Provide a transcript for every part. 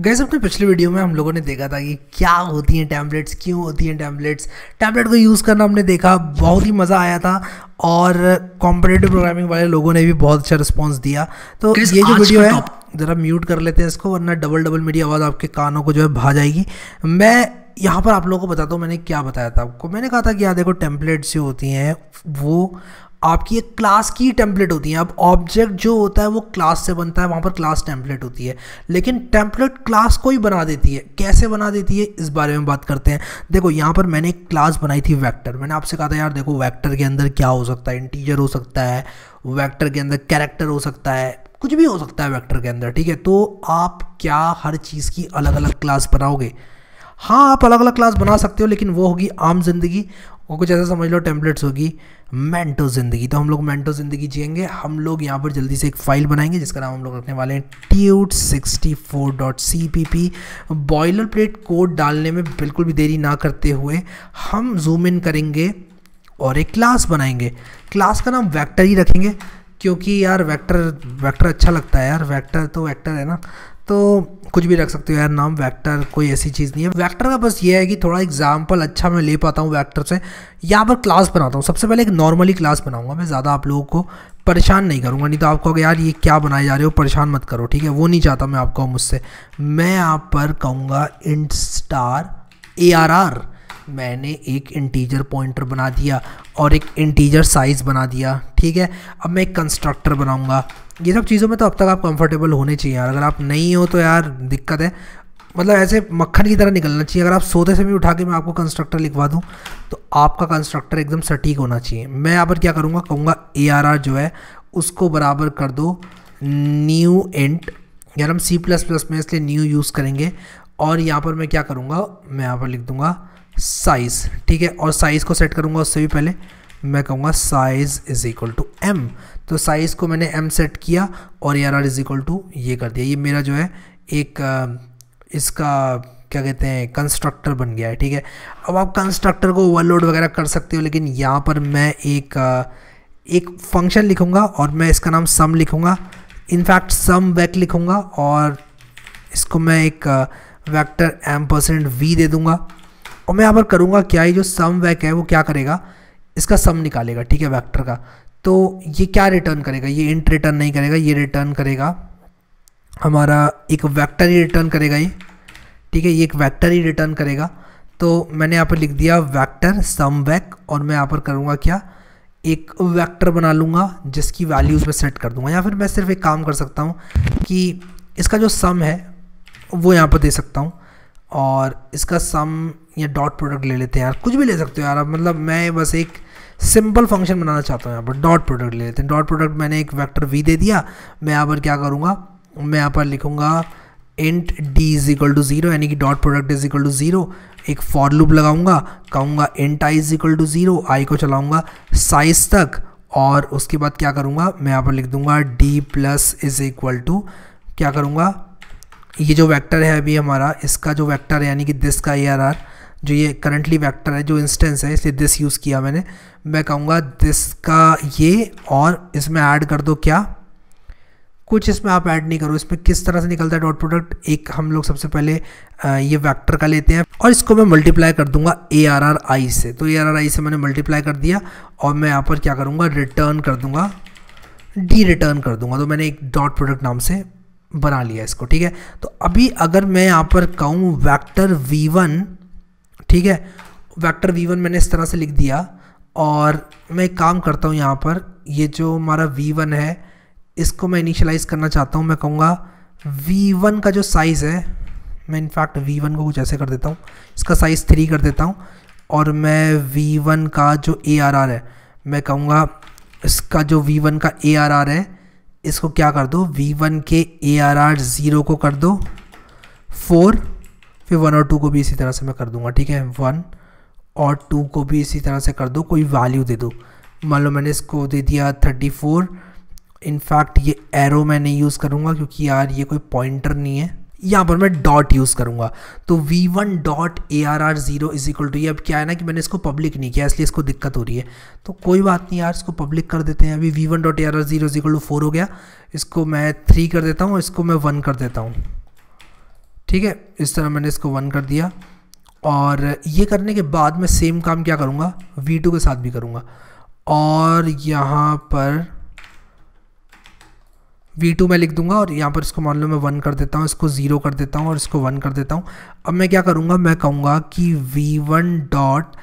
Gas अपने पिछले video में हम लोगों ने देखा था कि क्या होती हैं टैबलेट्स क्यों होती हैं टैबलेट्स टैबलेट को यूज़ करना हमने देखा बहुत ही मज़ा आया था और कॉम्पिटेटिव प्रोग्रामिंग वाले लोगों ने भी बहुत अच्छा रिस्पॉन्स दिया तो ये जो वीडियो है ज़रा म्यूट कर लेते हैं इसको वरना डबल डबल मेरी आवाज़ आपके कानों को जो है भा जाएगी मैं यहाँ पर आप लोगों को बताता हूँ मैंने क्या बताया था आपको मैंने कहा था कि यहाँ देखो टेम्पलेट्स जो होती हैं वो आपकी एक क्लास की टेम्पलेट होती है अब ऑब्जेक्ट जो होता है वो क्लास से बनता है वहाँ पर क्लास टेम्पलेट होती है लेकिन टेम्पलेट क्लास को ही बना देती है कैसे बना देती है इस बारे में बात करते हैं देखो यहाँ पर मैंने एक क्लास बनाई थी वैक्टर मैंने आपसे कहा था यार देखो वैक्टर के अंदर क्या हो सकता है इंटीजर हो सकता है वैक्टर के अंदर कैरेक्टर हो सकता है कुछ भी हो सकता है वैक्टर के अंदर ठीक है तो आप क्या हर चीज़ की अलग अलग क्लास बनाओगे हाँ आप अलग अलग क्लास बना सकते हो लेकिन वो होगी आम जिंदगी वो कुछ ऐसा समझ लो टेम्पलेट्स होगी मेंटो ज़िंदगी तो हम लोग मेंटो ज़िंदगी जियेंगे हम लोग यहाँ पर जल्दी से एक फ़ाइल बनाएंगे जिसका नाम हम लोग रखने वाले हैं ट्यूट sixty four dot C P P boilerplate code डालने में बिल्कुल भी देरी ना करते हुए हम जूम इन करेंगे और एक क्लास बनाएंगे क्लास का नाम वैक्टर ही रखेंगे क्योंकि यार वैक्टर वैक्टर अच्छा लगता है यार वैक्टर तो वैक्टर है ना तो कुछ भी रख सकते हो यार नाम वेक्टर कोई ऐसी चीज़ नहीं है वेक्टर का बस ये है कि थोड़ा एग्जाम्पल अच्छा मैं ले पाता हूँ वेक्टर से यहाँ पर क्लास बनाता हूँ सबसे पहले एक नॉर्मली क्लास बनाऊँगा मैं ज़्यादा आप लोगों को परेशान नहीं करूँगा नहीं तो आपको यार ये क्या बनाए जा रहे हो परेशान मत करो ठीक है वो नहीं चाहता मैं आपको मुझसे मैं यहाँ आप पर कहूँगा int star A R R मैंने एक इंटीजर पॉइंटर बना दिया और एक इंटीजर साइज़ बना दिया ठीक है अब मैं एक कंस्ट्रक्टर बनाऊंगा ये सब चीज़ों में तो अब तक आप कंफर्टेबल होने चाहिए यार अगर आप नहीं हो तो यार दिक्कत है मतलब ऐसे मक्खन की तरह निकलना चाहिए अगर आप सोते से भी उठा के मैं आपको कंस्ट्रक्टर लिखवा दूँ तो आपका कंस्ट्रक्टर एकदम सटीक होना चाहिए मैं यहाँ पर क्या करूँगा कहूँगा ए जो है उसको बराबर कर दो न्यू एंट यार हम सी प्लस प्लस में इसलिए न्यू यूज़ करेंगे और यहाँ पर मैं क्या करूँगा मैं यहाँ पर लिख दूँगा साइज़ ठीक है और साइज़ को सेट करूँगा उससे भी पहले मैं कहूँगा size is equal to M तो साइज़ को मैंने एम सेट किया और यार आर इज़ इक्वल टू ये कर दिया ये मेरा जो है एक इसका क्या कहते हैं कंस्ट्रक्टर बन गया है ठीक है अब आप कंस्ट्रक्टर को ओवरलोड वगैरह कर सकते हो लेकिन यहाँ पर मैं एक एक फंक्शन लिखूँगा और मैं इसका नाम सम लिखूँगा इनफैक्ट सम बैक लिखूँगा और इसको मैं एक वेक्टर एम परसेंट वी दे दूँगा और मैं यहाँ पर करूँगा क्या ये जो सम वैक है वो क्या करेगा इसका सम निकालेगा ठीक है वैक्टर का तो ये क्या रिटर्न करेगा ये इंट रिटर्न नहीं करेगा ये रिटर्न करेगा हमारा एक वैक्टर ही रिटर्न करेगा ये ठीक है ये एक वैक्टर ही रिटर्न करेगा तो मैंने यहाँ पर लिख दिया वैक्टर सम वैक और मैं यहाँ पर करूँगा क्या एक वैक्टर बना लूँगा जिसकी वैल्यूज़ में सेट कर दूँगा या फिर मैं सिर्फ एक काम कर सकता हूँ कि इसका जो सम है वो यहाँ पर दे सकता हूँ और इसका सम या डॉट प्रोडक्ट ले लेते हैं यार कुछ भी ले सकते हो यार मतलब मैं बस एक सिंपल फंक्शन बनाना चाहता हूँ यहाँ पर डॉट प्रोडक्ट ले लेते हैं डॉट प्रोडक्ट मैंने एक वेक्टर वी दे दिया मैं यहाँ पर क्या करूँगा मैं यहाँ पर लिखूँगा int D is equal to zero यानी कि dot product is equal to zero एक फॉर लूप लगाऊंगा कहूँगा int I is equal to zero I को चलाऊँगा साइज तक और उसके बाद क्या करूँगा मैं यहाँ पर लिख दूँगा D plus is equal to क्या करूँगा ये जो वेक्टर है अभी हमारा इसका जो वेक्टर है यानी कि दिस का ए जो ये करंटली वेक्टर है जो इंस्टेंस है इसलिए दिस यूज़ किया मैंने मैं कहूँगा दिस का ये और इसमें ऐड कर दो क्या कुछ इसमें आप ऐड नहीं करो इसमें किस तरह से निकलता है डॉट प्रोडक्ट एक हम लोग सबसे पहले ये वेक्टर का लेते हैं और इसको मैं मल्टीप्लाई कर दूंगा ए आर आर आई से तो ए आर आर आई से मैंने मल्टीप्लाई कर दिया और मैं यहाँ पर क्या करूँगा रिटर्न कर दूंगा डी रिटर्न कर दूंगा तो मैंने एक डॉट प्रोडक्ट नाम से बना लिया इसको ठीक है तो अभी अगर मैं यहाँ पर कहूँ वैक्टर वी वन ठीक है वैक्टर वी वन मैंने इस तरह से लिख दिया और मैं एक काम करता हूँ यहाँ पर ये जो हमारा वी वन है इसको मैं इनिशलाइज़ करना चाहता हूँ मैं कहूँगा वी वन का जो साइज़ है मैं इनफैक्ट वी वन को कुछ ऐसे कर देता हूँ इसका साइज़ थ्री कर देता हूँ और मैं वी वन का जो ए आर आर है मैं कहूँगा इसका जो वी वन का ए आर आर है इसको क्या कर दो वी वन के ए आर आर ज़ीरो को कर दो फोर फिर वन और टू को भी इसी तरह से मैं कर दूंगा ठीक है वन और टू को भी इसी तरह से कर दो कोई वैल्यू दे दो मान लो मैंने इसको दे दिया थर्टी फोर इनफैक्ट ये एरो मैं नहीं यूज़ करूँगा क्योंकि यार ये कोई पॉइंटर नहीं है यहाँ पर मैं डॉट यूज़ करूँगा तो V one dot A R R zero is equal to ये अब क्या है ना कि मैंने इसको पब्लिक नहीं किया इसलिए इसको दिक्कत हो रही है तो कोई बात नहीं यार इसको पब्लिक कर देते हैं अभी V one dot A R R zero is equal to four हो गया इसको मैं थ्री कर देता हूँ इसको मैं वन कर देता हूँ ठीक है इस तरह मैंने इसको वन कर दिया और ये करने के बाद मैं सेम काम क्या करूँगा वी टू के साथ भी करूँगा और यहाँ पर वी टू मैं लिख दूंगा और यहाँ पर इसको मान लो मैं वन कर देता हूँ इसको ज़ीरो कर देता हूँ और इसको वन कर देता हूँ अब मैं क्या करूँगा मैं कहूँगा कि V one dot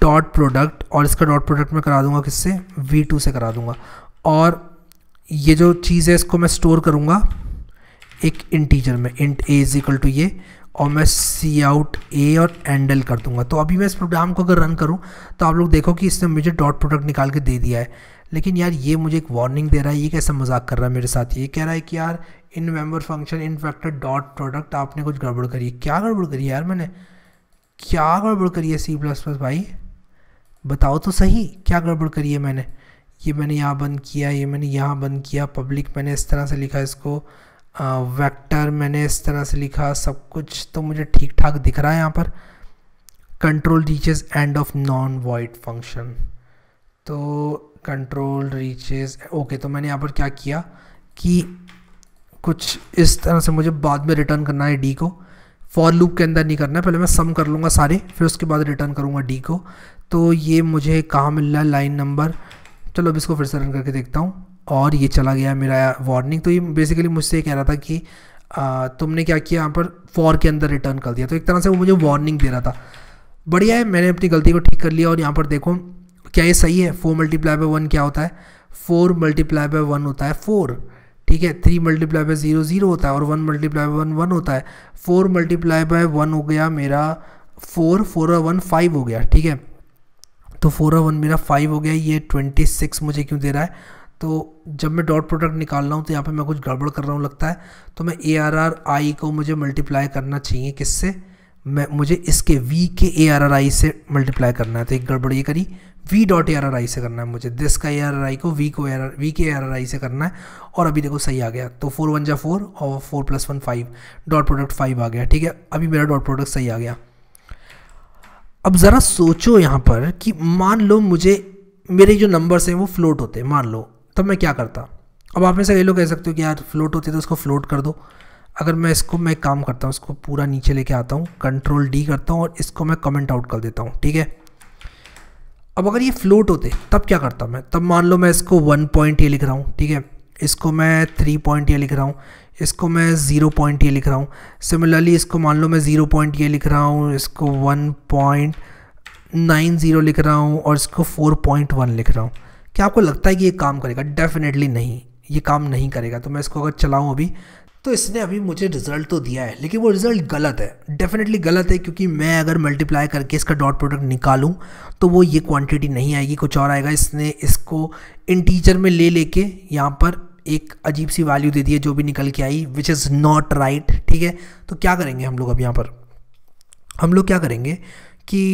dot product और इसका डॉट प्रोडक्ट मैं करा दूंगा किससे वी टू से करा दूंगा और ये जो चीज़ है इसको मैं स्टोर करूँगा एक इंटीजर में int A is equal to ये और मैं सी आउट ए और एंडल कर दूंगा तो अभी मैं इस प्रोग्राम को अगर रन करूँ तो आप लोग देखो कि इसने मुझे डॉट प्रोडक्ट निकाल के दे दिया है लेकिन यार ये मुझे एक वार्निंग दे रहा है ये कैसा मजाक कर रहा है मेरे साथ ये कह रहा है कि यार in member function in factor dot product आपने कुछ गड़बड़ करी है क्या गड़बड़ करी यार मैंने क्या गड़बड़ करी है सी प्लस प्लस भाई बताओ तो सही क्या गड़बड़ करी है मैंने ये मैंने यहाँ बंद किया ये मैंने यहाँ बंद किया पब्लिक मैंने इस तरह से लिखा इसको वेक्टर मैंने इस तरह से लिखा सब कुछ तो मुझे ठीक ठाक दिख रहा है यहाँ पर control reaches end of non void function तो कंट्रोल रीचेज ओके तो मैंने यहाँ पर क्या किया कि कुछ इस तरह से मुझे बाद में रिटर्न करना है डी को फॉर लूप के अंदर नहीं करना है पहले मैं सम कर लूँगा सारे फिर उसके बाद रिटर्न करूँगा डी को तो ये मुझे कहाँ मिल रहा है लाइन नंबर चलो अब इसको फिर से रन करके देखता हूँ और ये चला गया मेरा वार्निंग तो ये बेसिकली मुझसे कह रहा था कि आ, तुमने क्या किया यहाँ पर फॉर के अंदर रिटर्न कर दिया तो एक तरह से वो मुझे वार्निंग दे रहा था बढ़िया है मैंने अपनी गलती को ठीक कर लिया और यहाँ पर देखो क्या ये सही है फोर मल्टीप्लाई बाय वन क्या होता है फोर मल्टीप्लाई बाय वन होता है फोर ठीक है three multiply by zero zero होता है और one multiply by one one होता है फोर मल्टीप्लाई बाय वन हो गया मेरा फोर फोर और वन फाइव हो गया ठीक है तो फोर और वन मेरा फाइव हो गया ये ट्वेंटी सिक्स मुझे क्यों दे रहा है तो जब मैं डॉट प्रोडक्ट निकाल रहा हूँ तो यहाँ पे मैं कुछ गड़बड़ कर रहा हूँ लगता है तो मैं ए आर आर आई को मुझे मल्टीप्लाई करना चाहिए किससे मैं मुझे इसके वी के ए आर आर आई से मल्टीप्लाई करना है तो एक गड़बड़ ये करी वी डॉट एर आई से करना है मुझे दिस का आर आई को वी को एर वी के आर आई से करना है और अभी देखो सही आ गया तो फोर वन जा फोर और four plus one five dot product five आ गया ठीक है अभी मेरा डॉट प्रोडक्ट सही आ गया अब ज़रा सोचो यहाँ पर कि मान लो मुझे मेरे जो नंबर्स हैं वो फ्लोट होते हैं मान लो तब मैं क्या करता अब आप में से कई लोग कह सकते हो कि यार फ्लोट होते तो उसको फ्लोट कर दो अगर मैं इसको मैं काम करता हूँ इसको पूरा नीचे लेके आता हूँ कंट्रोल डी करता हूँ और इसको मैं कमेंट आउट कर देता हूँ ठीक है अब अगर ये फ्लोट होते तब क्या करता मैं तब मान लो मैं इसको वन पॉइंट ये लिख रहा हूँ ठीक है इसको मैं थ्री पॉइंट ये लिख रहा हूँ इसको मैं ज़ीरो पॉइंट ये लिख रहा हूँ सिमिलरली इसको मान लो मैं ज़ीरो पॉइंट ये लिख रहा हूँ इसको वन पॉइंट नाइन ज़ीरो लिख रहा हूँ और इसको फोर पॉइंट वन लिख रहा हूँ क्या आपको लगता है कि ये काम करेगा डेफिनेटली नहीं ये काम नहीं करेगा तो मैं इसको अगर चलाऊँ अभी तो इसने अभी मुझे रिजल्ट तो दिया है लेकिन वो रिजल्ट गलत है डेफिनेटली गलत है क्योंकि मैं अगर मल्टीप्लाई करके इसका डॉट प्रोडक्ट निकालूं तो वो ये क्वांटिटी नहीं आएगी कुछ और आएगा इसने इसको इंटीजर में ले लेके यहाँ पर एक अजीब सी वैल्यू दे दी है जो भी निकल के आई विच इज़ नॉट राइट ठीक है तो क्या करेंगे हम लोग अब यहाँ पर हम लोग क्या करेंगे कि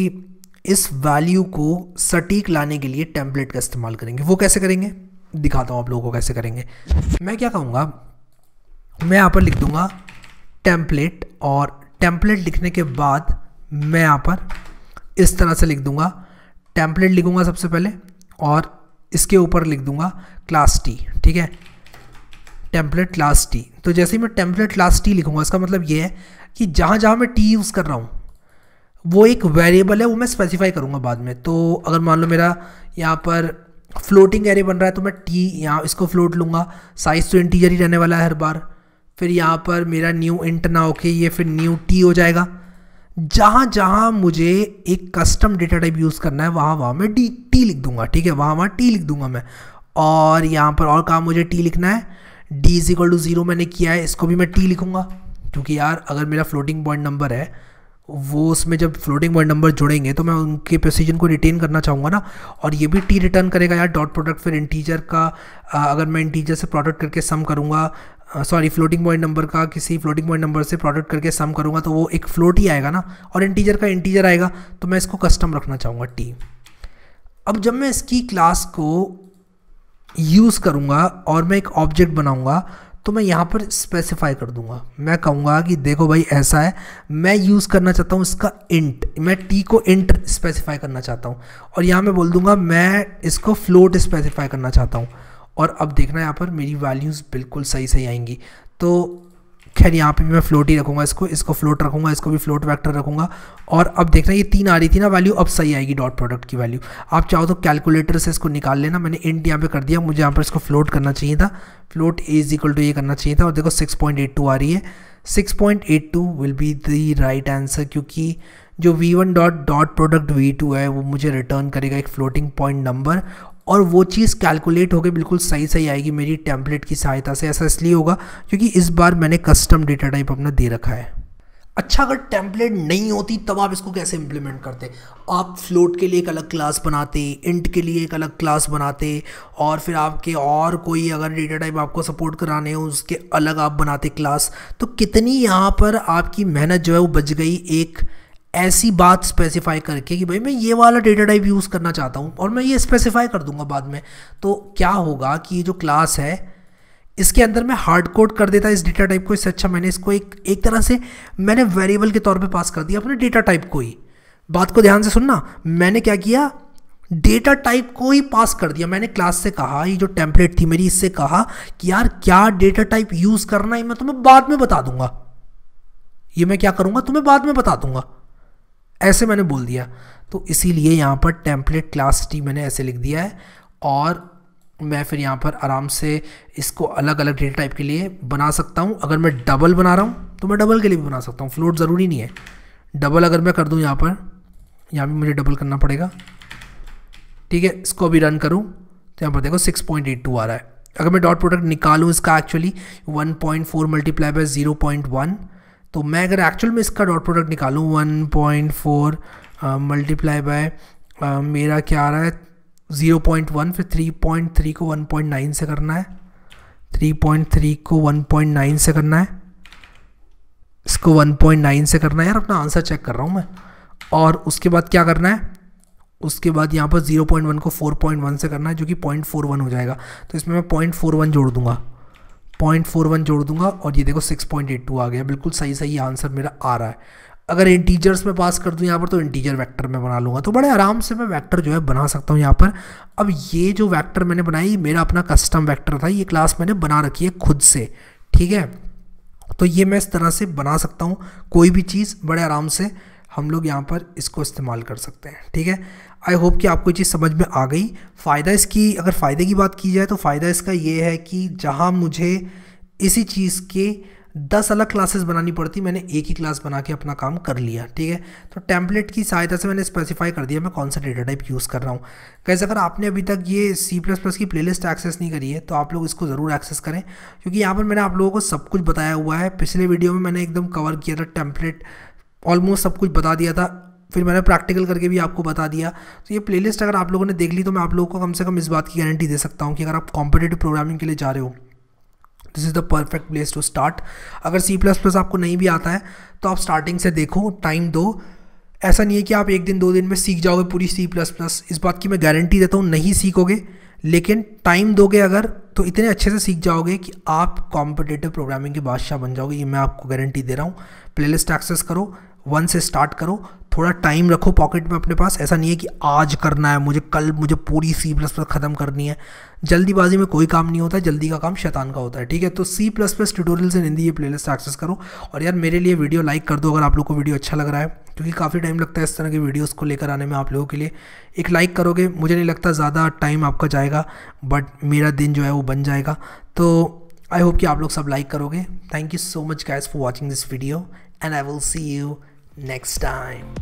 इस वैल्यू को सटीक लाने के लिए टेम्पलेट का इस्तेमाल करेंगे वो कैसे करेंगे दिखाता हूँ आप लोगों को कैसे करेंगे मैं क्या कहूँगा मैं यहाँ पर लिख दूँगा टेम्पलेट और टेम्पलेट लिखने के बाद मैं यहाँ पर इस तरह से लिख दूँगा टेम्पलेट लिखूँगा सबसे पहले और इसके ऊपर लिख दूँगा क्लास टी ठीक है टेम्पलेट क्लास टी तो जैसे ही मैं टेम्पलेट क्लास टी लिखूँगा इसका मतलब ये है कि जहाँ जहाँ मैं टी यूज़ कर रहा हूँ वो एक वेरिएबल है वो मैं स्पेसिफाई करूँगा बाद में तो अगर मान लो मेरा यहाँ पर फ्लोटिंग एरे बन रहा है तो मैं टी यहाँ इसको फ्लोट लूँगा साइज़ तो इंटीजर ही रहने वाला है हर बार फिर यहाँ पर मेरा न्यू इंट ना होके ये फिर न्यू टी हो जाएगा जहाँ जहाँ मुझे एक कस्टम डेटा टाइप यूज़ करना है वहाँ वहाँ मैं डी टी लिख दूंगा ठीक है वहाँ वहाँ टी लिख दूंगा मैं और यहाँ पर और काम मुझे टी लिखना है D is equal to zero मैंने किया है इसको भी मैं टी लिखूँगा क्योंकि यार अगर मेरा फ्लोटिंग पॉइंट नंबर है वो उसमें जब फ्लोटिंग पॉइंट नंबर जुड़ेंगे तो मैं उनके प्रोसीजन को रिटेन करना चाहूँगा ना और ये भी टी रिटर्न करेगा यार डॉट प्रोडक्ट फिर इंटीजर का आ, अगर मैं इंटीजर से प्रोडक्ट करके सम करूँगा सॉरी फ्लोटिंग पॉइंट नंबर का किसी फ्लोटिंग पॉइंट नंबर से प्रोडक्ट करके सम करूँगा तो वो एक फ्लोट ही आएगा ना और इंटीजर का इंटीजर आएगा तो मैं इसको कस्टम रखना चाहूँगा टी अब जब मैं इसकी क्लास को यूज़ करूँगा और मैं एक ऑब्जेक्ट बनाऊँगा तो मैं यहाँ पर स्पेसिफाई कर दूंगा मैं कहूँगा कि देखो भाई ऐसा है मैं यूज़ करना चाहता हूँ इसका इंट मैं टी को इंट स्पेसिफाई करना चाहता हूँ और यहाँ मैं बोल दूंगा मैं इसको फ्लोट स्पेसिफाई करना चाहता हूँ और अब देखना यहाँ पर मेरी वैल्यूज़ बिल्कुल सही सही आएंगी तो खैर यहाँ पे भी मैं फ्लोट ही रखूँगा इसको इसको फ्लोट रखूँगा इसको भी फ्लोट वैक्टर रखूँगा और अब देखना ये तीन आ रही थी ना वैल्यू अब सही आएगी डॉट प्रोडक्ट की वैल्यू आप चाहो तो कैलकुलेटर से इसको निकाल लेना मैंने इंट यहाँ पे कर दिया मुझे यहाँ पर इसको फ्लोट करना चाहिए था फ्लोट इज इक्वल टू ये करना चाहिए था और देखो सिक्स पॉइंट एट टू आ रही है six point eight two will be the right answer क्योंकि जो v1 dot dot product to है वो मुझे रिटर्न करेगा एक फ्लोटिंग पॉइंट नंबर और वो चीज़ कैलकुलेट होकर बिल्कुल सही सही आएगी मेरी टेम्पलेट की सहायता से ऐसा इसलिए होगा क्योंकि इस बार मैंने कस्टम डेटा टाइप अपना दे रखा है अच्छा अगर टेम्पलेट नहीं होती तब आप इसको कैसे इम्प्लीमेंट करते आप फ्लोट के लिए एक अलग क्लास बनाते इंट के लिए एक अलग क्लास बनाते और फिर आपके और कोई अगर डेटा टाइप आपको सपोर्ट कराने हो उसके अलग आप बनाते क्लास तो कितनी यहाँ पर आपकी मेहनत जो है वो बच गई एक ऐसी बात स्पेसिफाई करके कि भाई मैं ये वाला डेटा टाइप यूज़ करना चाहता हूँ और मैं ये स्पेसिफाई कर दूंगा बाद में तो क्या होगा कि ये जो क्लास है इसके अंदर मैं हार्ड कोड कर देता इस डेटा टाइप को इससे अच्छा मैंने इसको एक एक तरह से मैंने वेरिएबल के तौर पे पास कर दिया अपने डेटा टाइप को ही बात को ध्यान से सुनना मैंने क्या किया डेटा टाइप को ही पास कर दिया मैंने क्लास से कहा ये जो टेम्पलेट थी मेरी इससे कहा कि यार क्या डेटा टाइप यूज़ करना है मैं तुम्हें बाद में बता दूंगा ये मैं क्या करूँगा तुम्हें बाद में बता दूंगा ऐसे मैंने बोल दिया तो इसीलिए यहाँ पर टेम्पलेट क्लास टी मैंने ऐसे लिख दिया है और मैं फिर यहाँ पर आराम से इसको अलग अलग डेटा टाइप के लिए बना सकता हूँ अगर मैं डबल बना रहा हूँ तो मैं डबल के लिए भी बना सकता हूँ फ्लोट ज़रूरी नहीं है डबल अगर मैं कर दूँ यहाँ पर यहाँ भी मुझे डबल करना पड़ेगा ठीक है इसको अभी रन करूँ तो यहाँ पर देखो सिक्स आ रहा है अगर मैं डॉट प्रोडक्ट निकालूँ इसका actually one point four multiply by zero point one तो मैं अगर एक्चुअल में इसका डॉट प्रोडक्ट निकालूँ one point four multiply by मेरा क्या आ रहा है ज़ीरो पॉइंट वन फिर थ्री पॉइंट थ्री को वन पॉइंट नाइन से करना है थ्री पॉइंट थ्री को वन पॉइंट नाइन से करना है इसको वन पॉइंट नाइन से करना है यार अपना आंसर चेक कर रहा हूँ मैं और उसके बाद क्या करना है उसके बाद यहाँ पर ज़ीरो पॉइंट वन को फ़ोर पॉइंट वन से करना है जो कि पॉइंट फोर वन हो जाएगा तो इसमें मैं पॉइंट फोर वन जोड़ दूंगा पॉइंट फोर वन जोड़ दूंगा और ये देखो सिक्स पॉइंट एट टू आ गया बिल्कुल सही सही आंसर मेरा आ रहा है अगर इंटीजर्स में पास कर दूँ यहाँ पर तो इंटीजर वेक्टर में बना लूँगा तो बड़े आराम से मैं वेक्टर जो है बना सकता हूँ यहाँ पर अब ये जो वेक्टर मैंने बनाई मेरा अपना कस्टम वेक्टर था ये क्लास मैंने बना रखी है खुद से ठीक है तो ये मैं इस तरह से बना सकता हूँ कोई भी चीज़ बड़े आराम से हम लोग यहाँ पर इसको इस्तेमाल कर सकते हैं ठीक है आई होप कि आपको ये चीज़ समझ में आ गई फ़ायदा इसकी अगर फ़ायदे की बात की जाए तो फ़ायदा इसका ये है कि जहाँ मुझे इसी चीज़ के दस अलग क्लासेस बनानी पड़ती मैंने एक ही क्लास बना के अपना काम कर लिया ठीक है तो टेम्पलेट की सहायता से मैंने स्पेसिफाई कर दिया मैं कौन सा डेटा टाइप यूज़ कर रहा हूँ कैसे अगर आपने अभी तक ये सी प्लस प्लस की प्लेलिस्ट एक्सेस नहीं करी है तो आप लोग इसको ज़रूर एक्सेस करें क्योंकि यहाँ पर मैंने आप लोगों को सब कुछ बताया हुआ है पिछले वीडियो में मैंने एकदम कवर किया था टेम्पलेट ऑलमोस्ट सब कुछ बता दिया था फिर मैंने प्रैक्टिकल करके भी आपको बता दिया तो ये प्लेलिस्ट अगर आप लोगों ने देख ली तो मैं आप लोगों को कम से कम इस बात की गारंटी दे सकता हूँ कि अगर आप कॉम्पिटेटिव प्रोग्रामिंग के लिए जा रहे हो this is the perfect place to start अगर सी प्लस प्लस आपको नहीं भी आता है तो आप स्टार्टिंग से देखो टाइम दो ऐसा नहीं है कि आप एक दिन दो दिन में सीख जाओगे पूरी सी प्लस प्लस इस बात की मैं गारंटी देता हूँ नहीं सीखोगे लेकिन टाइम दोगे अगर तो इतने अच्छे से सीख जाओगे कि आप कॉम्पिटेटिव प्रोग्रामिंग के बादशाह बन जाओगे ये मैं आपको गारंटी दे रहा हूँ प्लेलिस्ट एक्सेस करो वन से स्टार्ट करो थोड़ा टाइम रखो पॉकेट में अपने पास ऐसा नहीं है कि आज करना है मुझे कल मुझे पूरी सी प्लस प्लस ख़त्म करनी है जल्दीबाजी में कोई काम नहीं होता जल्दी का काम शैतान का होता है ठीक है तो C plus plus tutorials in Hindi ये प्लेलिस्ट एक्सेस करो और यार मेरे लिए वीडियो लाइक कर दो अगर आप लोग को वीडियो अच्छा लग रहा है क्योंकि काफ़ी टाइम लगता है इस तरह के वीडियोज़ को लेकर आने में आप लोगों के लिए एक लाइक करोगे मुझे नहीं लगता ज़्यादा टाइम आपका जाएगा बट मेरा दिन जो है वो बन जाएगा तो आई होप कि आप लोग सब लाइक करोगे thank you so much guys for watching this video and I will see you next time.